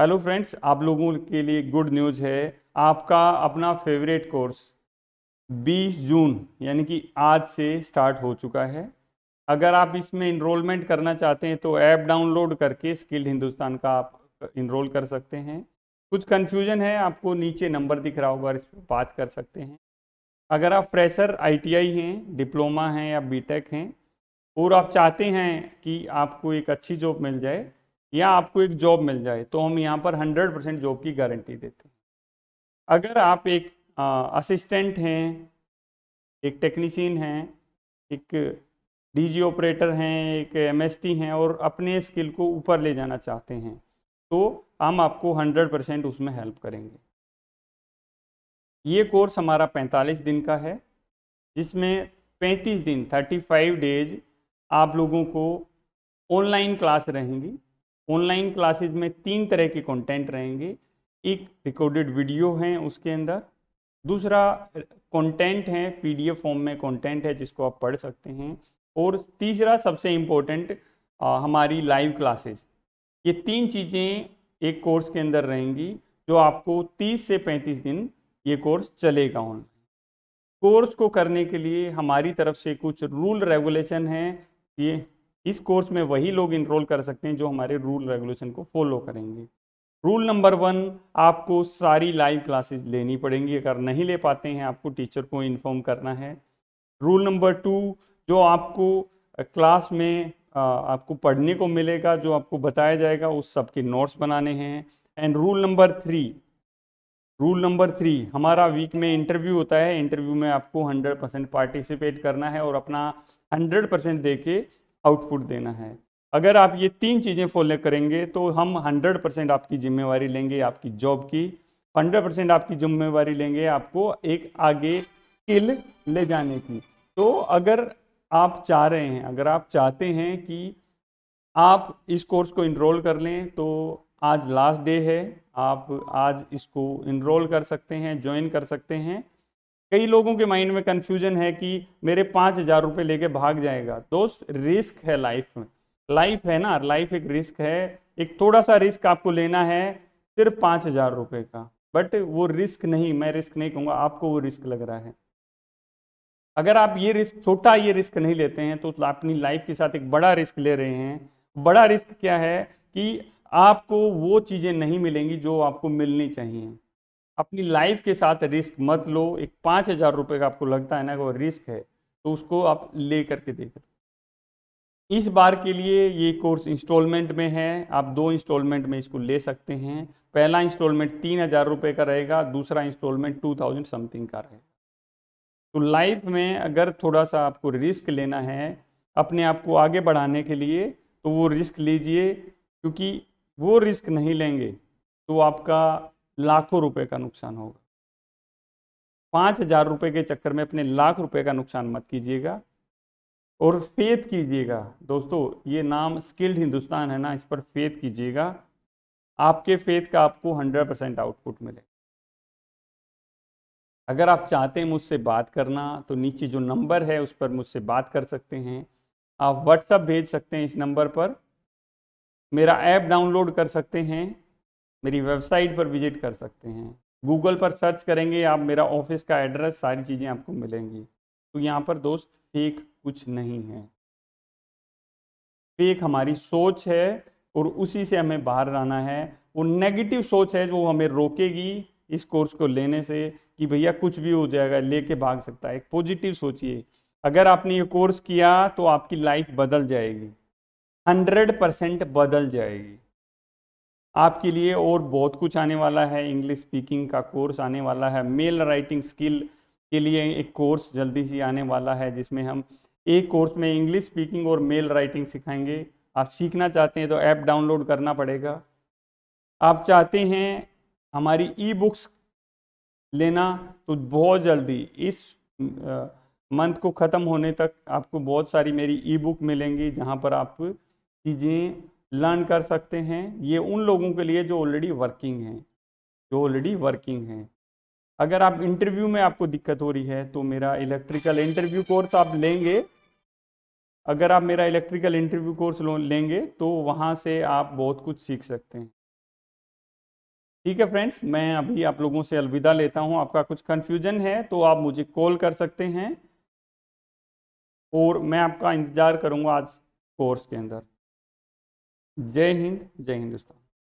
hello friends आप लोगों के लिए गुड न्यूज़ है आपका अपना फेवरेट कोर्स 20 जून यानी कि आज से स्टार्ट हो चुका है अगर आप इसमें इनरोलमेंट करना चाहते हैं तो ऐप डाउनलोड करके स्किल्ड हिंदुस्तान का आप इनरोल कर सकते हैं कुछ कन्फ्यूजन है आपको नीचे नंबर दिख रहा होगा इस पर बात कर सकते हैं अगर आप फ्रेशर आईटीआई हैं डिप्लोमा हैं या बीटेक हैं और आप चाहते हैं कि आपको एक अच्छी जॉब मिल जाए या आपको एक जॉब मिल जाए तो हम यहाँ पर 100 परसेंट जॉब की गारंटी देते हैं अगर आप एक असिस्टेंट हैं एक टेक्नीशियन हैं एक डीजी ऑपरेटर हैं एक एमएसटी हैं और अपने स्किल को ऊपर ले जाना चाहते हैं तो हम आपको 100 परसेंट उसमें हेल्प करेंगे ये कोर्स हमारा 45 दिन का है जिसमें 35 दिन 35 डेज आप लोगों को ऑनलाइन क्लास रहेंगी ऑनलाइन क्लासेज में तीन तरह के कंटेंट रहेंगे एक रिकॉर्डेड वीडियो हैं उसके अंदर दूसरा कंटेंट है पीडीएफ फॉर्म में कंटेंट है जिसको आप पढ़ सकते हैं और तीसरा सबसे इम्पोर्टेंट हमारी लाइव क्लासेस ये तीन चीज़ें एक कोर्स के अंदर रहेंगी जो आपको 30 से 35 दिन ये कोर्स चलेगा ऑनलाइन कोर्स को करने के लिए हमारी तरफ से कुछ रूल रेगुलेशन हैं ये इस कोर्स में वही लोग इनरोल कर सकते हैं जो हमारे रूल रेगुलेशन को फॉलो करेंगे रूल नंबर वन आपको सारी लाइव क्लासेस लेनी पड़ेंगी अगर नहीं ले पाते हैं आपको टीचर को इन्फॉर्म करना है रूल नंबर टू जो आपको क्लास में आपको पढ़ने को मिलेगा जो आपको बताया जाएगा उस सब के नोट्स बनाने हैं and rule number three rule number three हमारा वीक में इंटरव्यू होता है इंटरव्यू में आपको हंड्रेड परसेंट पार्टिसिपेट करना है और अपना हंड्रेड परसेंट दे के आउटपुट देना है अगर आप ये तीन चीज़ें फॉलो करेंगे तो हम 100 परसेंट आपकी जिम्मेवारी लेंगे आपकी जॉब की 100 परसेंट आपकी जिम्मेवारी लेंगे आपको एक आगे स्किल ले जाने की तो अगर आप चाह रहे हैं अगर आप चाहते हैं कि आप इस कोर्स को इनरोल कर लें तो आज लास्ट डे है आप आज इसको इनरोल कर सकते हैं ज्वाइन कर सकते हैं कई लोगों के माइंड में कन्फ्यूजन है कि मेरे पाँच हज़ार रुपये लेके भाग जाएगा दोस्त रिस्क है लाइफ में लाइफ है ना लाइफ एक रिस्क है एक थोड़ा सा रिस्क आपको लेना है सिर्फ पाँच हज़ार रुपये का बट वो रिस्क नहीं मैं रिस्क नहीं कहूँगा आपको वो रिस्क लग रहा है अगर आप ये रिस्क छोटा ये रिस्क नहीं लेते हैं तो अपनी लाइफ के साथ एक बड़ा रिस्क ले रहे हैं बड़ा रिस्क क्या है कि आपको वो चीज़ें नहीं मिलेंगी जो आपको मिलनी चाहिए अपनी लाइफ के साथ रिस्क मत लो एक पाँच हज़ार रुपये का आपको लगता है ना कि वो रिस्क है तो उसको आप ले करके देख लो इस बार के लिए ये कोर्स इंस्टॉलमेंट में है आप दो इंस्टॉलमेंट में इसको ले सकते हैं पहला इंस्टॉलमेंट तीन हज़ार रुपये का रहेगा दूसरा इंस्टॉलमेंट टू थाउजेंड समथिंग का रहेगा तो लाइफ में अगर थोड़ा सा आपको रिस्क लेना है अपने आप को आगे बढ़ाने के लिए तो वो रिस्क लीजिए क्योंकि वो रिस्क नहीं लेंगे तो आपका लाखों रुपए का नुकसान होगा पाँच हजार रुपये के चक्कर में अपने लाख रुपए का नुकसान मत कीजिएगा और फेत कीजिएगा दोस्तों ये नाम स्किल्ड हिंदुस्तान है ना इस पर फेत कीजिएगा आपके फेत का आपको हंड्रेड परसेंट आउटपुट मिलेगा अगर आप चाहते हैं मुझसे बात करना तो नीचे जो नंबर है उस पर मुझसे बात कर सकते हैं आप व्हाट्सअप भेज सकते हैं इस नंबर पर मेरा ऐप डाउनलोड कर सकते हैं मेरी वेबसाइट पर विजिट कर सकते हैं गूगल पर सर्च करेंगे आप मेरा ऑफिस का एड्रेस सारी चीज़ें आपको मिलेंगी तो यहाँ पर दोस्त फेक कुछ नहीं है फेक हमारी सोच है और उसी से हमें बाहर रहना है वो नेगेटिव सोच है जो हमें रोकेगी इस कोर्स को लेने से कि भैया कुछ भी हो जाएगा लेके भाग सकता है एक पॉजिटिव सोचिए अगर आपने ये कोर्स किया तो आपकी लाइफ बदल जाएगी हंड्रेड परसेंट बदल जाएगी आपके लिए और बहुत कुछ आने वाला है इंग्लिश स्पीकिंग का कोर्स आने वाला है मेल राइटिंग स्किल के लिए एक कोर्स जल्दी ही आने वाला है जिसमें हम एक कोर्स में इंग्लिश स्पीकिंग और मेल राइटिंग सिखाएंगे आप सीखना चाहते हैं तो ऐप डाउनलोड करना पड़ेगा आप चाहते हैं हमारी ई बुक्स लेना तो बहुत जल्दी इस मंथ को ख़त्म होने तक आपको बहुत सारी मेरी ई बुक मिलेंगी जहाँ पर आप चीज़ें लर्न कर सकते हैं ये उन लोगों के लिए जो ऑलरेडी वर्किंग हैं जो ऑलरेडी वर्किंग हैं अगर आप इंटरव्यू में आपको दिक्कत हो रही है तो मेरा इलेक्ट्रिकल इंटरव्यू कोर्स आप लेंगे अगर आप मेरा इलेक्ट्रिकल इंटरव्यू कोर्स लेंगे तो वहाँ से आप बहुत कुछ सीख सकते हैं ठीक है फ्रेंड्स मैं अभी आप लोगों से अलविदा लेता हूँ आपका कुछ कन्फ्यूजन है तो आप मुझे कॉल कर सकते हैं और मैं आपका इंतज़ार करूँगा आज कोर्स के अंदर जय हिंद जय हिंदुस्तान